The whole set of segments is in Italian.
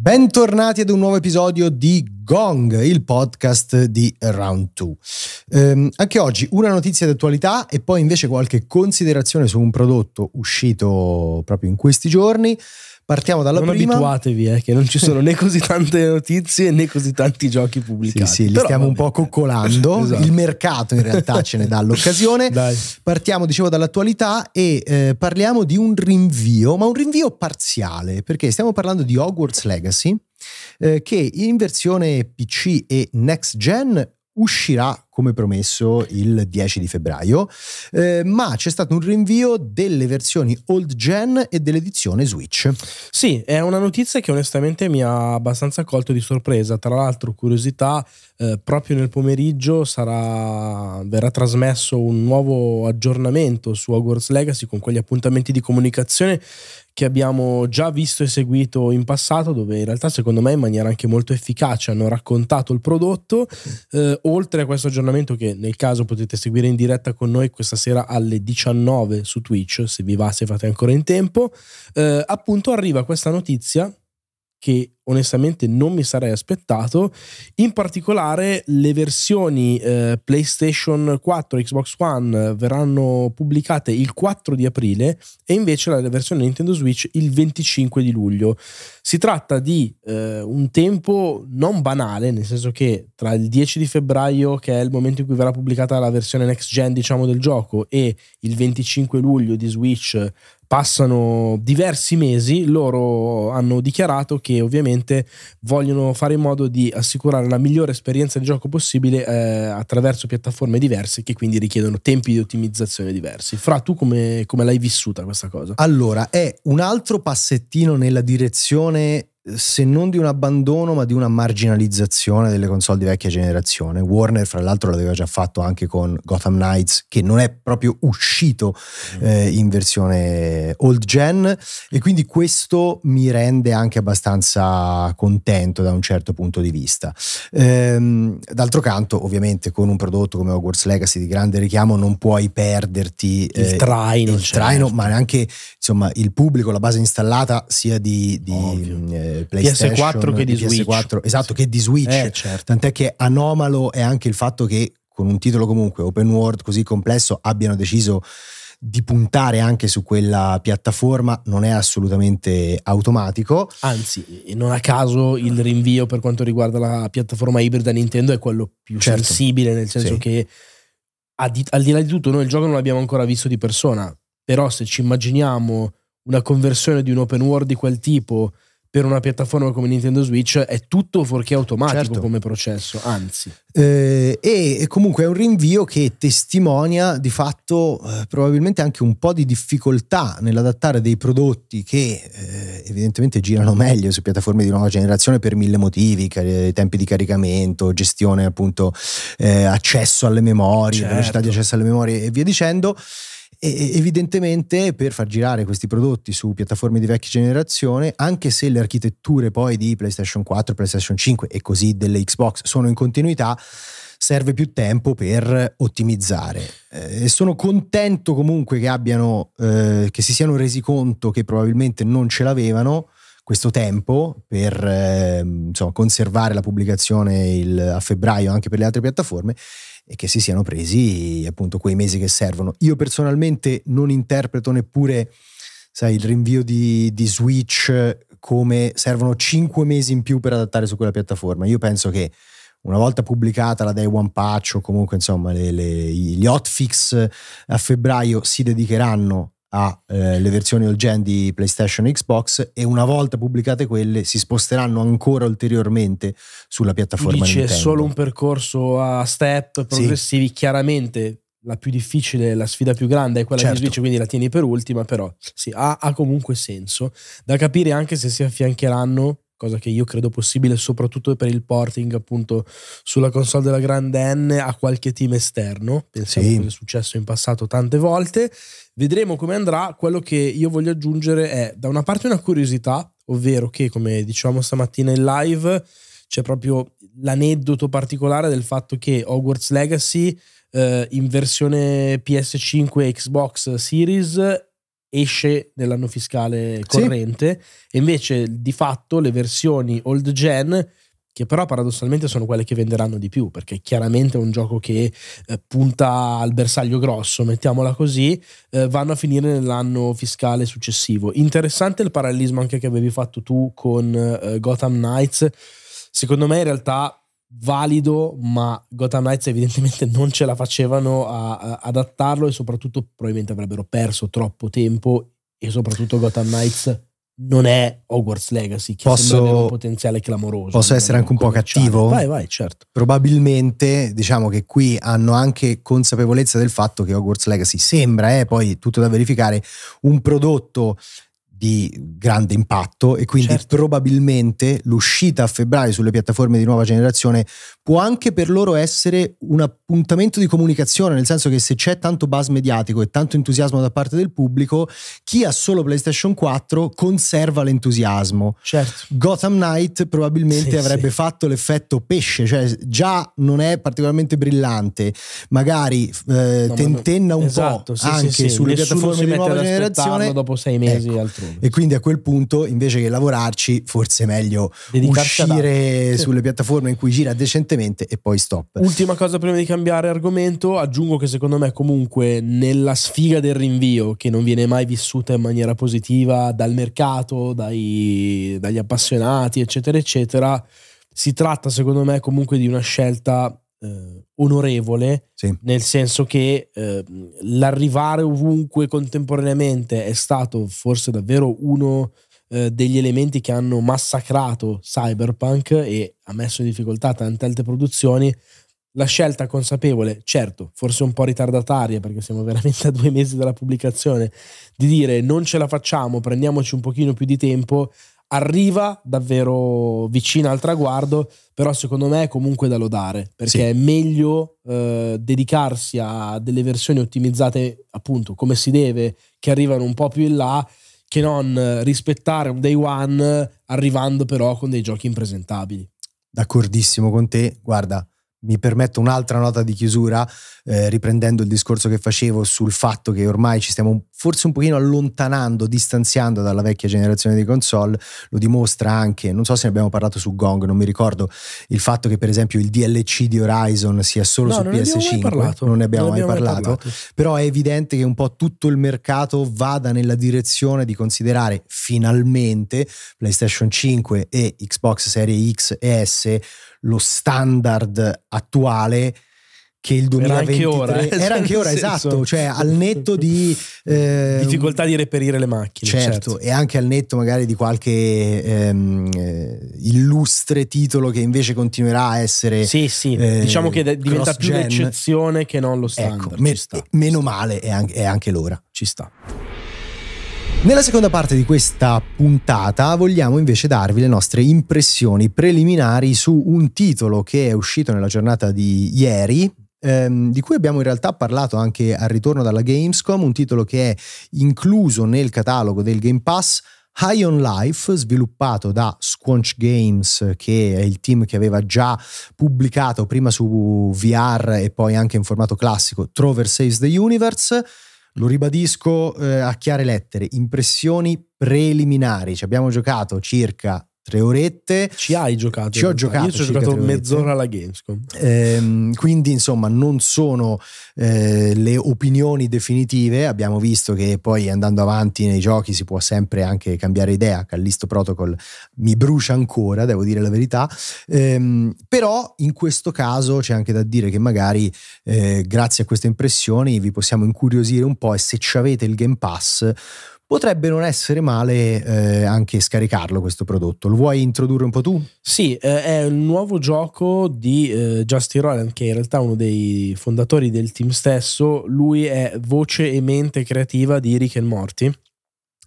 Bentornati ad un nuovo episodio di Gong, il podcast di Round 2. Ehm, anche oggi una notizia d'attualità e poi invece qualche considerazione su un prodotto uscito proprio in questi giorni. Partiamo dalla non prima. abituatevi, eh, che non ci sono né così tante notizie né così tanti giochi pubblicati. Sì, sì li Però stiamo un po' coccolando. esatto. Il mercato in realtà ce ne dà l'occasione. Dai. Partiamo, dicevo, dall'attualità e eh, parliamo di un rinvio, ma un rinvio parziale, perché stiamo parlando di Hogwarts Legacy eh, che in versione PC e next gen uscirà come promesso il 10 di febbraio, eh, ma c'è stato un rinvio delle versioni old gen e dell'edizione Switch. Sì, è una notizia che onestamente mi ha abbastanza colto di sorpresa. Tra l'altro, curiosità, eh, proprio nel pomeriggio sarà, verrà trasmesso un nuovo aggiornamento su Hogwarts Legacy con quegli appuntamenti di comunicazione che abbiamo già visto e seguito in passato, dove in realtà secondo me in maniera anche molto efficace hanno raccontato il prodotto, eh, oltre a questo aggiornamento che nel caso potete seguire in diretta con noi questa sera alle 19 su Twitch, se vi va, se fate ancora in tempo, eh, appunto arriva questa notizia che onestamente non mi sarei aspettato, in particolare le versioni eh, PlayStation 4 e Xbox One verranno pubblicate il 4 di aprile e invece la versione Nintendo Switch il 25 di luglio. Si tratta di eh, un tempo non banale, nel senso che tra il 10 di febbraio, che è il momento in cui verrà pubblicata la versione next gen diciamo del gioco, e il 25 luglio di Switch passano diversi mesi, loro hanno dichiarato che ovviamente ovviamente vogliono fare in modo di assicurare la migliore esperienza di gioco possibile eh, attraverso piattaforme diverse che quindi richiedono tempi di ottimizzazione diversi. Fra tu come, come l'hai vissuta questa cosa? Allora, è un altro passettino nella direzione se non di un abbandono, ma di una marginalizzazione delle console di vecchia generazione. Warner, fra l'altro, l'aveva già fatto anche con Gotham Knights, che non è proprio uscito mm. eh, in versione old gen, e quindi questo mi rende anche abbastanza contento da un certo punto di vista. Ehm, d'altro canto, ovviamente, con un prodotto come Hogwarts Legacy di grande richiamo, non puoi perderti eh, il traino, certo. ma neanche insomma, il pubblico, la base installata sia di. di PlayStation PS4 che di PS4, esatto, che di Switch. Eh, certo. Tant'è che anomalo è anche il fatto che con un titolo comunque open world così complesso abbiano deciso di puntare anche su quella piattaforma non è assolutamente automatico. Anzi, non a caso il rinvio per quanto riguarda la piattaforma ibrida Nintendo è quello più certo. sensibile, nel senso sì. che al di là di tutto noi il gioco non l'abbiamo ancora visto di persona, però se ci immaginiamo una conversione di un open world di quel tipo per una piattaforma come Nintendo Switch è tutto fuorché automatico certo. come processo, anzi. Eh, e comunque è un rinvio che testimonia di fatto eh, probabilmente anche un po' di difficoltà nell'adattare dei prodotti che eh, evidentemente girano meglio su piattaforme di nuova generazione per mille motivi, car- tempi di caricamento, gestione appunto eh, accesso alle memorie, certo. velocità di certo. accesso alle memorie e via dicendo e evidentemente per far girare questi prodotti su piattaforme di vecchia generazione, anche se le architetture poi di PlayStation 4, PlayStation 5 e così delle Xbox sono in continuità, serve più tempo per ottimizzare. Eh, sono contento comunque che abbiano, eh, che si siano resi conto che probabilmente non ce l'avevano questo tempo per eh, insomma, conservare la pubblicazione il, a febbraio anche per le altre piattaforme e che si siano presi appunto quei mesi che servono. Io personalmente non interpreto neppure sai, il rinvio di, di Switch come servono 5 mesi in più per adattare su quella piattaforma. Io penso che una volta pubblicata la Day One Patch o comunque insomma le, le, gli hotfix a febbraio si dedicheranno alle eh, versioni old gen di PlayStation e Xbox e una volta pubblicate quelle si sposteranno ancora ulteriormente sulla piattaforma Dice Nintendo. C'è solo un percorso a step progressivi, sì. chiaramente la più difficile, la sfida più grande è quella certo. di Switch, quindi la tieni per ultima, però sì, ha, ha comunque senso da capire anche se si affiancheranno cosa che io credo possibile soprattutto per il porting appunto sulla console della grande N a qualche team esterno, pensiamo sì. che è successo in passato tante volte, vedremo come andrà, quello che io voglio aggiungere è da una parte una curiosità, ovvero che come dicevamo stamattina in live c'è proprio l'aneddoto particolare del fatto che Hogwarts Legacy eh, in versione PS5 e Xbox Series esce nell'anno fiscale corrente sì. e invece di fatto le versioni old gen che però paradossalmente sono quelle che venderanno di più, perché chiaramente è un gioco che eh, punta al bersaglio grosso, mettiamola così, eh, vanno a finire nell'anno fiscale successivo. Interessante il parallelismo anche che avevi fatto tu con eh, Gotham Knights, secondo me in realtà valido, ma Gotham Knights evidentemente non ce la facevano a, a adattarlo e soprattutto probabilmente avrebbero perso troppo tempo e soprattutto Gotham Knights non è Hogwarts Legacy che posso, un potenziale clamoroso. Posso essere anche un po' cattivo? Vai, vai, certo. Probabilmente diciamo che qui hanno anche consapevolezza del fatto che Hogwarts Legacy sembra, eh, poi tutto da verificare, un prodotto di grande impatto e quindi certo. probabilmente l'uscita a febbraio sulle piattaforme di nuova generazione può anche per loro essere un appuntamento di comunicazione, nel senso che se c'è tanto buzz mediatico e tanto entusiasmo da parte del pubblico, chi ha solo PlayStation 4 conserva l'entusiasmo. Certo. Gotham Knight probabilmente sì, avrebbe sì. fatto l'effetto pesce, cioè già non è particolarmente brillante, magari eh, no, tentenna un esatto, po' sì, anche sulle Nessuno piattaforme di nuova generazione dopo sei mesi ecco. altrove. E quindi a quel punto, invece che lavorarci, forse è meglio Dedicarsi uscire sulle piattaforme in cui gira decentemente e poi stop. Ultima cosa prima di cambiare argomento, aggiungo che secondo me comunque nella sfiga del rinvio, che non viene mai vissuta in maniera positiva dal mercato, dai, dagli appassionati, eccetera, eccetera, si tratta secondo me comunque di una scelta eh, onorevole, sì. nel senso che eh, l'arrivare ovunque contemporaneamente è stato forse davvero uno eh, degli elementi che hanno massacrato Cyberpunk e ha messo in difficoltà tante altre produzioni. La scelta consapevole, certo, forse un po' ritardataria perché siamo veramente a due mesi dalla pubblicazione, di dire non ce la facciamo, prendiamoci un pochino più di tempo, arriva davvero vicina al traguardo, però secondo me è comunque da lodare, perché sì. è meglio eh, dedicarsi a delle versioni ottimizzate appunto come si deve, che arrivano un po' più in là, che non rispettare un day one arrivando però con dei giochi impresentabili. D'accordissimo con te, guarda, mi permetto un'altra nota di chiusura, eh, riprendendo il discorso che facevo sul fatto che ormai ci stiamo forse un pochino allontanando, distanziando dalla vecchia generazione di console, lo dimostra anche, non so se ne abbiamo parlato su Gong, non mi ricordo, il fatto che per esempio il DLC di Horizon sia solo no, su PS5, non ne abbiamo, non mai, parlato, mai parlato, però è evidente che un po' tutto il mercato vada nella direzione di considerare finalmente PlayStation 5 e Xbox Series X e S lo standard attuale che il 2023 era anche ora, eh? era anche cioè, ora esatto, cioè al netto di eh, difficoltà di reperire le macchine, certo, certo, e anche al netto magari di qualche ehm, eh, illustre titolo che invece continuerà a essere Sì, sì, eh, diciamo che diventa più l'eccezione che non lo ecco, standard. Ecco, me, sta, meno male è anche, è anche l'ora, ci sta. Nella seconda parte di questa puntata vogliamo invece darvi le nostre impressioni preliminari su un titolo che è uscito nella giornata di ieri, ehm, di cui abbiamo in realtà parlato anche al ritorno dalla Gamescom, un titolo che è incluso nel catalogo del Game Pass. High on Life, sviluppato da Squanch Games, che è il team che aveva già pubblicato prima su VR e poi anche in formato classico Trover Saves the Universe, lo ribadisco eh, a chiare lettere, impressioni preliminari, ci abbiamo giocato circa tre orette. Ci hai giocato? Ci ho giocato. Io ci ho giocato mezz'ora alla Gamescom. Ehm, quindi insomma non sono eh, le opinioni definitive, abbiamo visto che poi andando avanti nei giochi si può sempre anche cambiare idea, Callisto Protocol mi brucia ancora, devo dire la verità, ehm, però in questo caso c'è anche da dire che magari eh, grazie a queste impressioni vi possiamo incuriosire un po' e se ci avete il Game Pass potrebbe non essere male eh, anche scaricarlo questo prodotto. Lo vuoi introdurre un po' tu? Sì, eh, è un nuovo gioco di eh, Justin Roland, che in realtà è uno dei fondatori del team stesso. Lui è voce e mente creativa di Rick and Morty,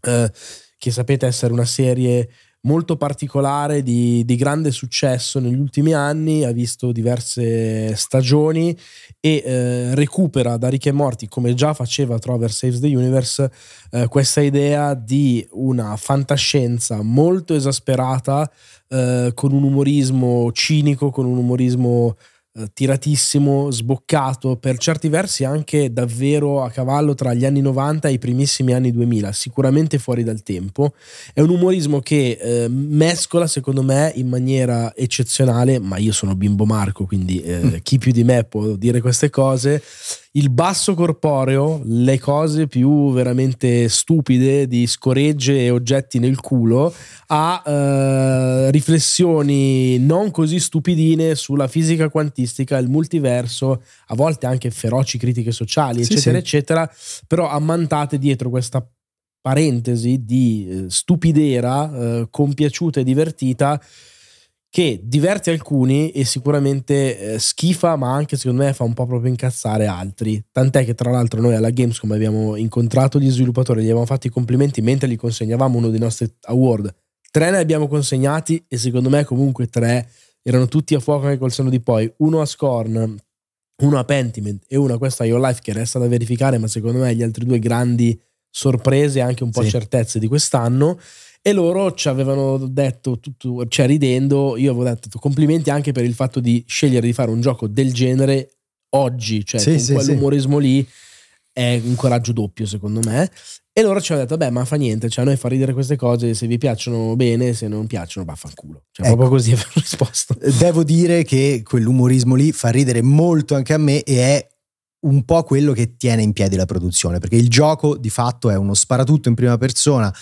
eh, che sapete essere una serie molto particolare di, di, grande successo negli ultimi anni, ha visto diverse stagioni e eh, recupera da Rick e Morti, come già faceva Trover Saves the Universe, eh, questa idea di una fantascienza molto esasperata, eh, con un umorismo cinico, con un umorismo eh, tiratissimo, sboccato, per certi versi anche davvero a cavallo tra gli anni 90 e i primissimi anni 2000, sicuramente fuori dal tempo. È un umorismo che eh, mescola, secondo me, in maniera eccezionale, ma io sono bimbo Marco, quindi eh, mm. chi più di me può dire queste cose, il basso corporeo, le cose più veramente stupide di scoregge e oggetti nel culo, a eh, riflessioni non così stupidine sulla fisica quantistica, il multiverso, a volte anche feroci critiche sociali, eccetera, sì. eccetera, però ammantate dietro questa parentesi di eh, stupidera eh, compiaciuta e divertita che diverte alcuni e sicuramente eh, schifa, ma anche secondo me fa un po' proprio incazzare altri. Tant'è che tra l'altro noi alla Gamescom abbiamo incontrato gli sviluppatori, gli abbiamo fatti i complimenti mentre gli consegnavamo uno dei nostri award. Tre ne abbiamo consegnati e secondo me comunque tre erano tutti a fuoco anche col senno di poi. Uno a Scorn, uno a Pentiment e uno a questa Your Life che resta da verificare, ma secondo me gli altri due grandi sorprese e anche un po' sì. certezze di quest'anno. E loro ci avevano detto, tutto, cioè ridendo, io avevo detto complimenti anche per il fatto di scegliere di fare un gioco del genere oggi, cioè sì, con sì, quell'umorismo sì. lì è un coraggio doppio secondo me. E loro ci hanno detto, beh ma fa niente, cioè a noi fa ridere queste cose, se vi piacciono bene, se non piacciono vaffanculo. Cioè ecco. proprio così avevo risposto. Eh, devo dire che quell'umorismo lì fa ridere molto anche a me e è un po' quello che tiene in piedi la produzione, perché il gioco di fatto è uno sparatutto in prima persona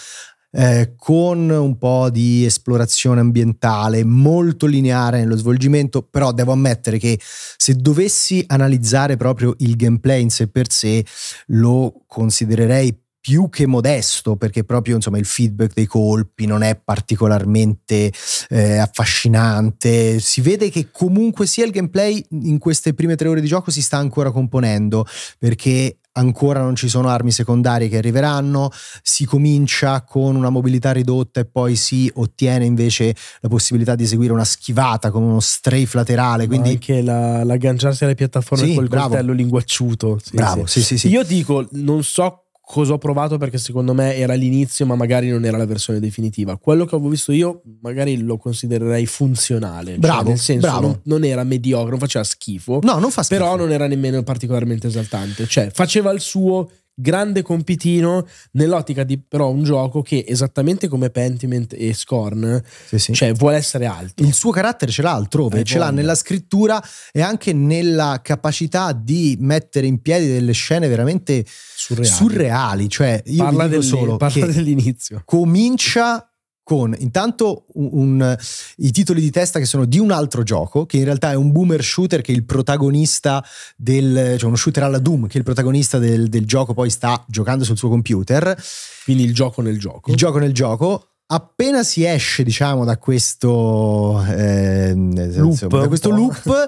eh, con un po' di esplorazione ambientale, molto lineare nello svolgimento, però devo ammettere che se dovessi analizzare proprio il gameplay in sé per sé, lo considererei più che modesto perché proprio insomma, il feedback dei colpi non è particolarmente eh, affascinante si vede che comunque sia il gameplay in queste prime tre ore di gioco si sta ancora componendo perché ancora non ci sono armi secondarie che arriveranno, si comincia con una mobilità ridotta e poi si ottiene invece la possibilità di eseguire una schivata come uno strafe laterale. Quindi... Anche la, l'agganciarsi alle piattaforme sì, col bravo. coltello linguacciuto. Sì, bravo, sì. sì, sì, sì. Io dico, non so cosa ho provato perché secondo me era l'inizio ma magari non era la versione definitiva. Quello che avevo visto io magari lo considererei funzionale. Cioè, bravo, cioè nel senso bravo. Non, non, era mediocre, non faceva schifo. No, non fa schifo. Però non era nemmeno particolarmente esaltante. Cioè faceva il suo grande compitino nell'ottica di però un gioco che esattamente come Pentiment e Scorn sì, sì. cioè vuole essere alto il suo carattere ce l'ha altrove ce l'ha nella scrittura e anche nella capacità di mettere in piedi delle scene veramente surreali, surreali. cioè io parla, del, solo parla dell'inizio comincia con intanto un, un, eh, i titoli di testa che sono di un altro gioco, che in realtà è un boomer shooter che il protagonista del, cioè uno shooter alla Doom, che il protagonista del, del gioco poi sta giocando sul suo computer. Quindi il gioco nel gioco. Il gioco nel gioco appena si esce, diciamo, da questo, eh, loop, insomma, da questo loop,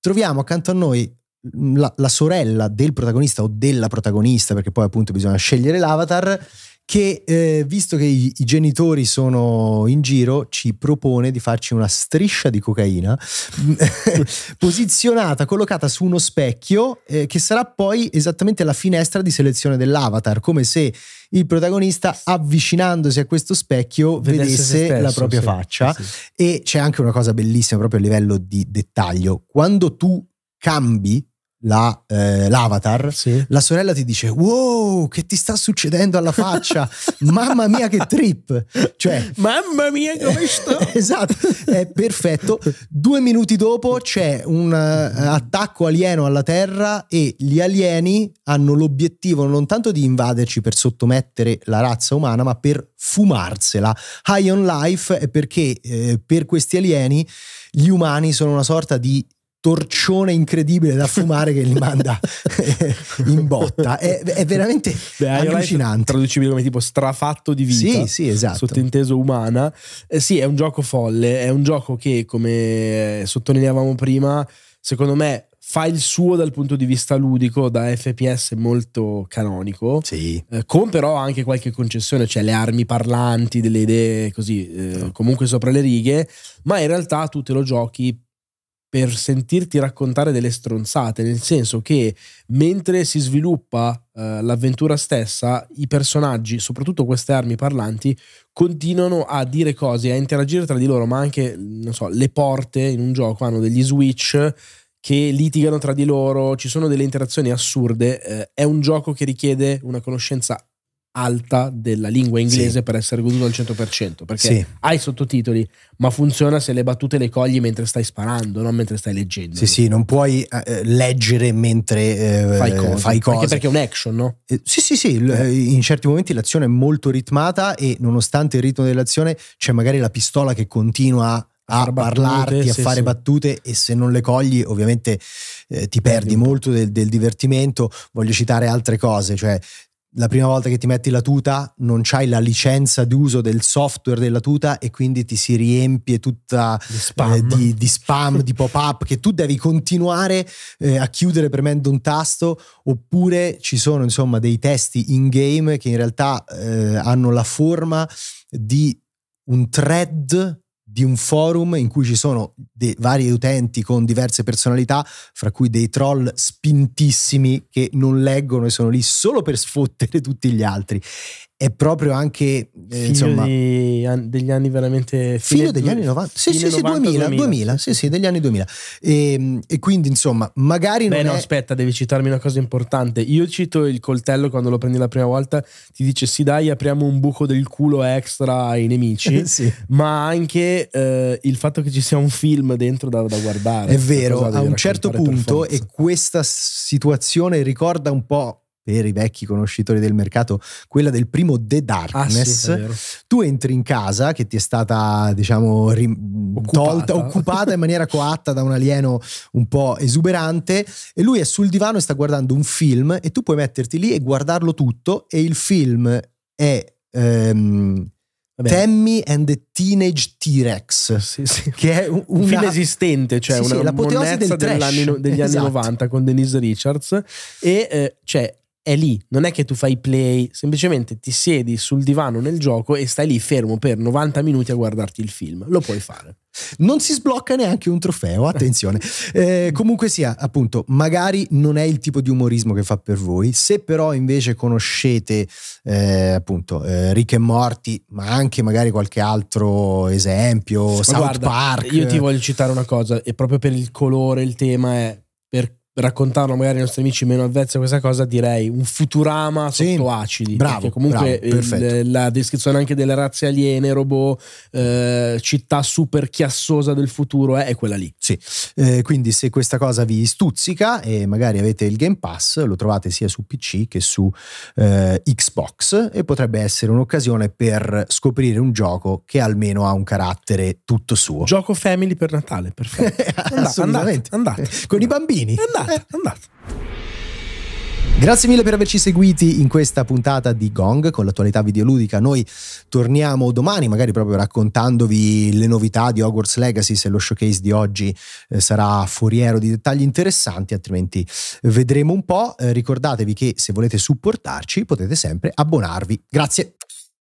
troviamo accanto a noi la, la, sorella del protagonista o della protagonista, perché poi appunto bisogna scegliere l'avatar, che eh, visto che i, i, genitori sono in giro ci propone di farci una striscia di cocaina posizionata, collocata su uno specchio eh, che sarà poi esattamente la finestra di selezione dell'avatar, come se il protagonista avvicinandosi a questo specchio vedesse stesso, la propria sì, faccia sì. e c'è anche una cosa bellissima proprio a livello di dettaglio, quando tu cambi la, eh, l'avatar, sì. la sorella ti dice wow che ti sta succedendo alla faccia, mamma mia che trip, cioè mamma mia come eh, sto, esatto, è perfetto, due minuti dopo c'è un uh, attacco alieno alla terra e gli alieni hanno l'obiettivo non tanto di invaderci per sottomettere la razza umana ma per fumarsela, High on Life è perché eh, per questi alieni gli umani sono una sorta di torcione incredibile da fumare che li manda in botta. È, è veramente Beh, allucinante. Traducibile come tipo strafatto di vita. Sì, sì, esatto. Sottinteso umana. Eh, sì, è un gioco folle, è un gioco che, come sottolineavamo prima, secondo me fa il suo dal punto di vista ludico, da FPS molto canonico, sì. eh, con però anche qualche concessione, cioè le armi parlanti, delle idee così, eh, comunque sopra le righe, ma in realtà tu te lo giochi per sentirti raccontare delle stronzate, nel senso che mentre si sviluppa uh, l'avventura stessa, i personaggi, soprattutto queste armi parlanti, continuano a dire cose, a interagire tra di loro, ma anche, non so, le porte in un gioco hanno degli switch che litigano tra di loro, ci sono delle interazioni assurde, eh, è un gioco che richiede una conoscenza alta della lingua inglese sì. per essere goduto al 100%, perché sì. hai sottotitoli, ma funziona se le battute le cogli mentre stai sparando, non mentre stai leggendo. Sì, sì, non puoi eh, eh leggere mentre eh, fai, cose, fai cose. Anche perché è un action, no? Eh, sì, sì, sì, eh, in certi momenti l'azione è molto ritmata e nonostante il ritmo dell'azione c'è magari la pistola che continua a parlarti, battute, a fare sì. battute e se non le cogli ovviamente eh, ti perdi molto del, del, divertimento. Voglio citare altre cose, cioè la prima volta che ti metti la tuta non c'hai la licenza d'uso del software della tuta e quindi ti si riempie tutta di spam, eh, di, di, spam, di pop-up che tu devi continuare eh, a chiudere premendo un tasto oppure ci sono insomma dei testi in game che in realtà eh, hanno la forma di un thread di un forum in cui ci sono vari utenti con diverse personalità, fra cui dei troll spintissimi che non leggono e sono lì solo per sfottere tutti gli altri è proprio anche eh, insomma, di, an, degli anni veramente figlio degli anni 90 sì sì, 90, 2000, 2000. 2000, sì sì degli anni 2000 e, ehm, e quindi insomma magari Beh, non no, è... aspetta devi citarmi una cosa importante io cito il coltello quando lo prendi la prima volta ti dice sì dai apriamo un buco del culo extra ai nemici sì. ma anche eh, il fatto che ci sia un film dentro da, da guardare è vero a un certo punto e questa situazione ricorda un po' per i vecchi conoscitori del mercato, quella del primo The Darkness. Ah, sì, tu entri in casa che ti è stata, diciamo, rim- occupata. tolta, occupata in maniera coatta da un alieno un po' esuberante e lui è sul divano e sta guardando un film e tu puoi metterti lì e guardarlo tutto e il film è... Ehm, Vabbè. Tammy and the Teenage T-Rex, sì, sì. che è un, una... film esistente, cioè sì, una sì, monnezza del degli, anni, degli esatto. 90 con Denise Richards e eh, c'è è lì, non è che tu fai play, semplicemente ti siedi sul divano nel gioco e stai lì fermo per 90 minuti a guardarti il film, lo puoi fare. Non si sblocca neanche un trofeo, attenzione. eh, comunque sia, appunto, magari non è il tipo di umorismo che fa per voi, se però invece conoscete eh, appunto eh, Rick e Morti, ma anche magari qualche altro esempio, ma South guarda, Park. Io ti voglio citare una cosa, e proprio per il colore, il tema è per raccontarlo magari ai nostri amici meno avvezzi a questa cosa, direi un Futurama sì, sotto acidi. Bravo. Comunque bravo, il, eh, la descrizione anche delle razze aliene, robot, eh, città super chiassosa del futuro eh, è, quella lì. Sì, eh, quindi se questa cosa vi stuzzica e magari avete il Game Pass, lo trovate sia su PC che su eh, Xbox e potrebbe essere un'occasione per scoprire un gioco che almeno ha un carattere tutto suo. Gioco family per Natale, perfetto. andate, andate, andate. Con i bambini. Andate andata, eh, andata. Grazie mille per averci seguiti in questa puntata di Gong con l'attualità videoludica. Noi torniamo domani, magari proprio raccontandovi le novità di Hogwarts Legacy, se lo showcase di oggi eh, sarà foriero di dettagli interessanti, altrimenti vedremo un po'. Eh, ricordatevi che se volete supportarci potete sempre abbonarvi. Grazie.